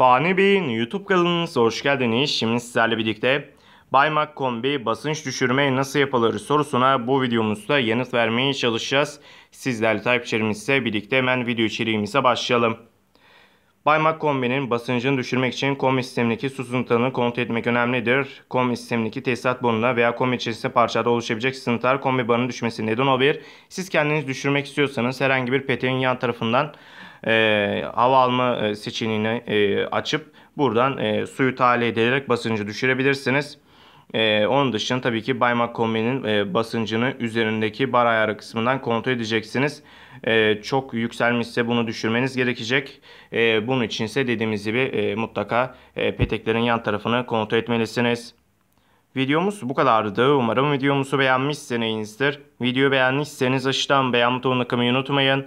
Fani Bey'in YouTube kanalınıza hoş geldiniz. Şimdi sizlerle birlikte Baymak Kombi basınç düşürmeyi nasıl yapılır sorusuna bu videomuzda yanıt vermeye çalışacağız. Sizlerle takipçilerimizle birlikte hemen video içeriğimize başlayalım. Baymak kombinin basıncını düşürmek için kombi sistemindeki su kontrol etmek önemlidir. Kombi sistemindeki tesisat bonuna veya kombi içerisinde parçada oluşabilecek sızıntılar kombi barının düşmesi neden olabilir. Siz kendiniz düşürmek istiyorsanız herhangi bir peteğin yan tarafından e, hava alma e, seçeneğini e, açıp buradan e, suyu tahliye edilerek basıncı düşürebilirsiniz. E, onun dışında tabii ki Baymak kombinin e, basıncını üzerindeki bar ayarı kısmından kontrol edeceksiniz. E, çok yükselmişse bunu düşürmeniz gerekecek. E, bunun için ise dediğimiz gibi e, mutlaka e, peteklerin yan tarafını kontrol etmelisiniz. Videomuz bu kadardı. Umarım videomuzu beğenmişsinizdir. Videoyu beğenmişseniz aşağıdan beğen butonuna kımayı unutmayın.